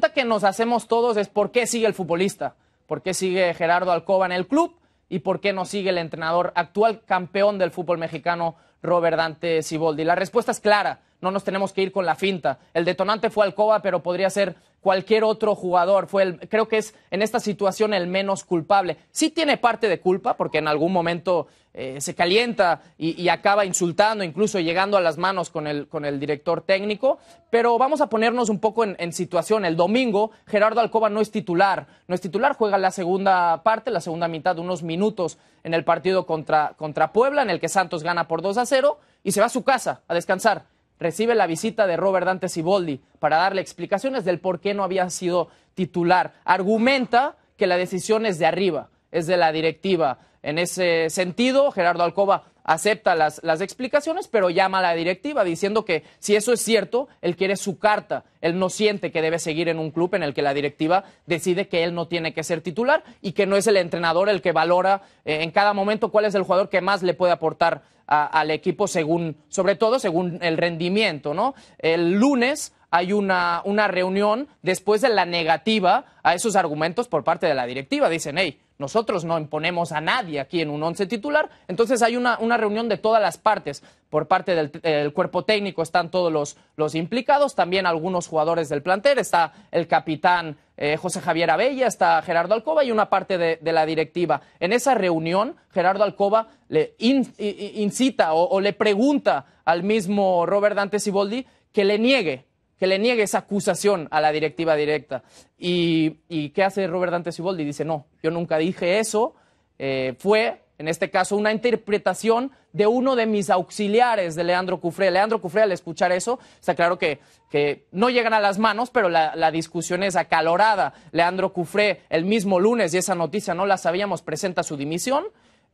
pregunta que nos hacemos todos es ¿por qué sigue el futbolista? ¿Por qué sigue Gerardo Alcoba en el club? ¿Y por qué no sigue el entrenador actual campeón del fútbol mexicano, Robert Dante Ciboldi. La respuesta es clara, no nos tenemos que ir con la finta. El detonante fue Alcoba, pero podría ser cualquier otro jugador. Fue el, creo que es en esta situación el menos culpable. Sí tiene parte de culpa, porque en algún momento eh, se calienta y, acaba insultando, incluso llegando a las manos con el, con el director técnico. Pero vamos a ponernos un poco en, situación. El domingo, Gerardo Alcoba no es titular. No es titular, juega la segunda parte, la segunda mitad, de unos minutos en el partido contra, contra Puebla, en el que Santos gana por 2 a 0 y se va a su casa a descansar recibe la visita de Robert Dante Siboldi para darle explicaciones del por qué no había sido titular. Argumenta que la decisión es de arriba es de la directiva. En ese sentido, Gerardo Alcoba acepta las, explicaciones, pero llama a la directiva diciendo que si eso es cierto, él quiere su carta. Él no siente que debe seguir en un club en el que la directiva decide que él no tiene que ser titular y que no es el entrenador el que valora eh, en cada momento cuál es el jugador que más le puede aportar al equipo según, sobre todo según el rendimiento, ¿no? El lunes hay una, una reunión después de la negativa a esos argumentos por parte de la directiva. Dicen, hey, nosotros no imponemos a nadie aquí en un once titular, entonces hay una, reunión de todas las partes. Por parte del, cuerpo técnico están todos los, implicados, también algunos jugadores del plantel, está el capitán eh, José Javier Abella, está Gerardo Alcoba y una parte de, la directiva. En esa reunión, Gerardo Alcoba le incita o, o, le pregunta al mismo Robert Dante Siboldi que le niegue que le niegue esa acusación a la directiva directa. ¿Y, qué hace Robert Dante Siboldi? Dice, no, yo nunca dije eso, eh, fue, en este caso, una interpretación de uno de mis auxiliares, de Leandro Cufré. Leandro Cufré, al escuchar eso, está claro que, que no llegan a las manos, pero la, discusión es acalorada. Leandro Cufré, el mismo lunes, y esa noticia no la sabíamos, presenta su dimisión,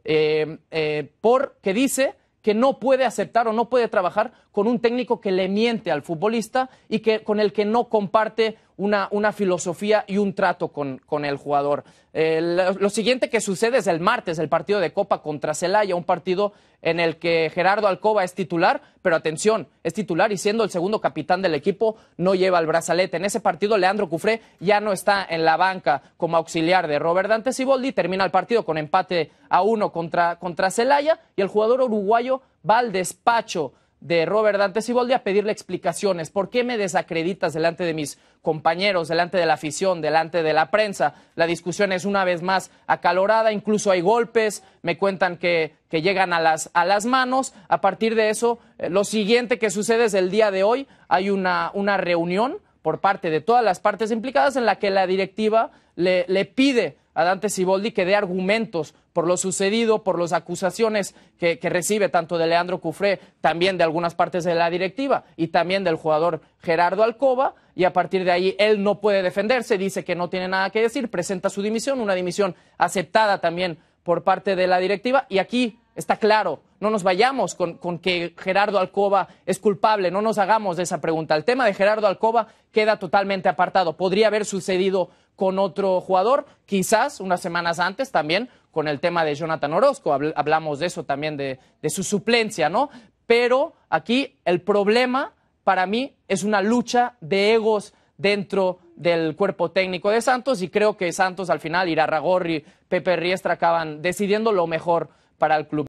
eh, eh, porque dice que no puede aceptar o no puede trabajar con un técnico que le miente al futbolista y que, con el que no comparte una, filosofía y un trato con, el jugador. Eh, lo, siguiente que sucede es el martes, el partido de Copa contra Celaya, un partido en el que Gerardo Alcoba es titular, pero atención, es titular y siendo el segundo capitán del equipo no lleva el brazalete. En ese partido Leandro Cufré ya no está en la banca como auxiliar de Robert Dante Siboldi, termina el partido con empate a uno contra, contra Celaya y el jugador uruguayo va al despacho de Robert Dante volví a pedirle explicaciones. ¿Por qué me desacreditas delante de mis compañeros, delante de la afición, delante de la prensa? La discusión es una vez más acalorada, incluso hay golpes, me cuentan que, llegan a las, a las manos. A partir de eso, eh, lo siguiente que sucede es el día de hoy, hay una, reunión por parte de todas las partes implicadas en la que la directiva le pide a Dante Siboldi que dé argumentos por lo sucedido, por las acusaciones que, recibe tanto de Leandro Cufré, también de algunas partes de la directiva y también del jugador Gerardo Alcoba. Y a partir de ahí él no puede defenderse, dice que no tiene nada que decir, presenta su dimisión, una dimisión aceptada también por parte de la directiva. Y aquí Está claro, no nos vayamos con, que Gerardo Alcoba es culpable, no nos hagamos de esa pregunta. El tema de Gerardo Alcoba queda totalmente apartado. Podría haber sucedido con otro jugador, quizás unas semanas antes también, con el tema de Jonathan Orozco. Hablamos de eso también, de, de su suplencia, ¿no? Pero aquí el problema para mí es una lucha de egos dentro del cuerpo técnico de Santos y creo que Santos al final, Irarragorri, Pepe Riestra acaban decidiendo lo mejor para el club.